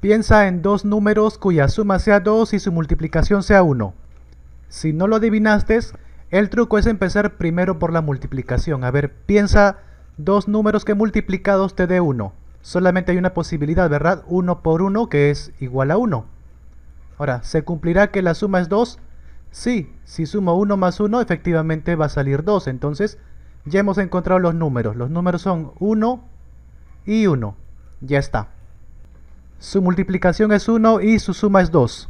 Piensa en dos números cuya suma sea 2 y su multiplicación sea 1. Si no lo adivinaste, el truco es empezar primero por la multiplicación. A ver, piensa dos números que multiplicados te dé 1. Solamente hay una posibilidad, ¿verdad? 1 por 1 que es igual a 1. Ahora, ¿se cumplirá que la suma es 2? Sí, si sumo 1 más 1 efectivamente va a salir 2. Entonces ya hemos encontrado los números. Los números son 1 y 1. Ya está. Su multiplicación es 1 y su suma es 2.